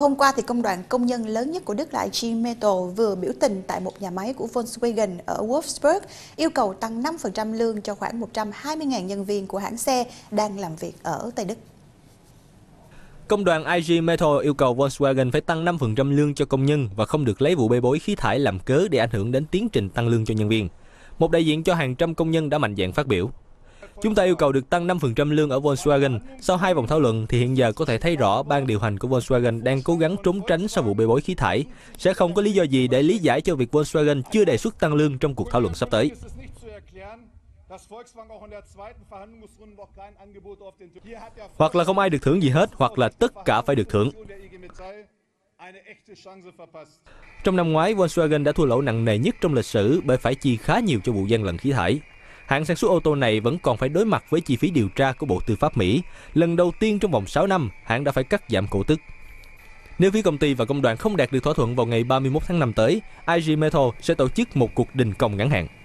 Hôm qua thì công đoàn công nhân lớn nhất của Đức là IG Metal vừa biểu tình tại một nhà máy của Volkswagen ở Wolfsburg yêu cầu tăng 5% lương cho khoảng 120.000 nhân viên của hãng xe đang làm việc ở Tây Đức. Công đoàn IG Metal yêu cầu Volkswagen phải tăng 5% lương cho công nhân và không được lấy vụ bê bối khí thải làm cớ để ảnh hưởng đến tiến trình tăng lương cho nhân viên. Một đại diện cho hàng trăm công nhân đã mạnh dạn phát biểu. Chúng ta yêu cầu được tăng 5% lương ở Volkswagen. Sau hai vòng thảo luận thì hiện giờ có thể thấy rõ ban điều hành của Volkswagen đang cố gắng trốn tránh sau vụ bê bối khí thải. Sẽ không có lý do gì để lý giải cho việc Volkswagen chưa đề xuất tăng lương trong cuộc thảo luận sắp tới. Hoặc là không ai được thưởng gì hết, hoặc là tất cả phải được thưởng. Trong năm ngoái, Volkswagen đã thua lỗ nặng nề nhất trong lịch sử bởi phải chi khá nhiều cho vụ gian lận khí thải hãng sản xuất ô tô này vẫn còn phải đối mặt với chi phí điều tra của Bộ Tư pháp Mỹ. Lần đầu tiên trong vòng 6 năm, hãng đã phải cắt giảm cổ tức. Nếu phía công ty và công đoàn không đạt được thỏa thuận vào ngày 31 tháng 5 tới, IG Metal sẽ tổ chức một cuộc đình công ngắn hạn.